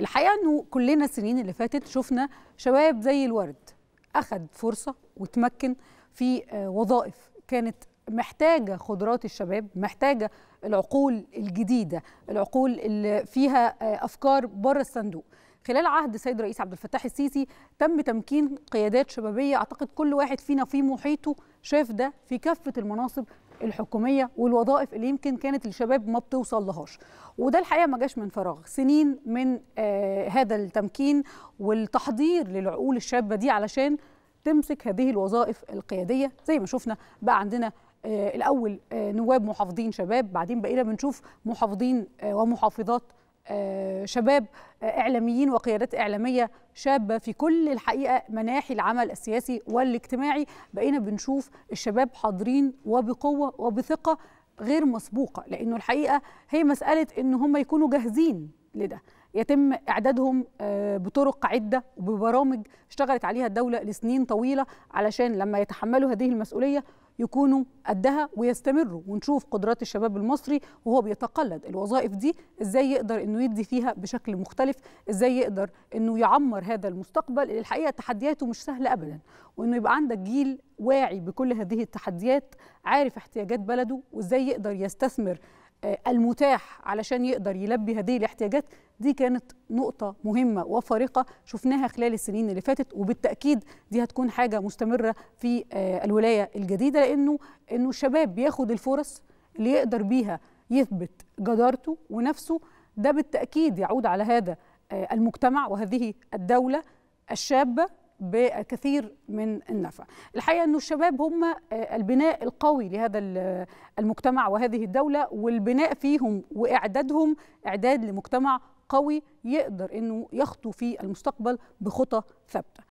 الحقيقه انه كلنا السنين اللي فاتت شفنا شباب زي الورد اخذ فرصه وتمكن في آه، وظائف كانت محتاجه خضرات الشباب محتاجه العقول الجديده العقول اللي فيها آه، افكار بره الصندوق خلال عهد السيد الرئيس عبد الفتاح السيسي تم تمكين قيادات شبابيه اعتقد كل واحد فينا في محيطه شاف ده في كافه المناصب الحكوميه والوظائف اللي يمكن كانت الشباب ما بتوصل لهاش وده الحقيقه ما جاش من فراغ سنين من آه هذا التمكين والتحضير للعقول الشابه دي علشان تمسك هذه الوظائف القياديه زي ما شفنا بقى عندنا آه الاول آه نواب محافظين شباب بعدين بقينا بنشوف محافظين آه ومحافظات آه، شباب اعلاميين وقيادات اعلاميه شابه في كل الحقيقه مناحي العمل السياسي والاجتماعي بقينا بنشوف الشباب حاضرين وبقوه وبثقه غير مسبوقه لانه الحقيقه هي مساله ان هم يكونوا جاهزين لده يتم اعدادهم آه، بطرق عده وببرامج اشتغلت عليها الدوله لسنين طويله علشان لما يتحملوا هذه المسؤوليه يكونوا قدها ويستمروا ونشوف قدرات الشباب المصري وهو بيتقلد الوظائف دي ازاي يقدر انه يدي فيها بشكل مختلف ازاي يقدر انه يعمر هذا المستقبل اللي الحقيقه تحدياته مش سهله ابدا وانه يبقى عندك جيل واعي بكل هذه التحديات عارف احتياجات بلده وازاي يقدر يستثمر آه، المتاح علشان يقدر يلبي هذه الاحتياجات دي كانت نقطة مهمة وفارقة شفناها خلال السنين اللي فاتت وبالتأكيد دي هتكون حاجة مستمرة في آه، الولاية الجديدة لأنه إنه الشباب بياخد الفرص اللي يقدر بيها يثبت جدارته ونفسه ده بالتأكيد يعود على هذا آه، المجتمع وهذه الدولة الشابة بكثير من النفع الحقيقة أن الشباب هم آه، البناء القوي لهذا آه، المجتمع وهذه الدولة والبناء فيهم وإعدادهم إعداد لمجتمع قوي يقدر أنه يخطو في المستقبل بخطى ثابتة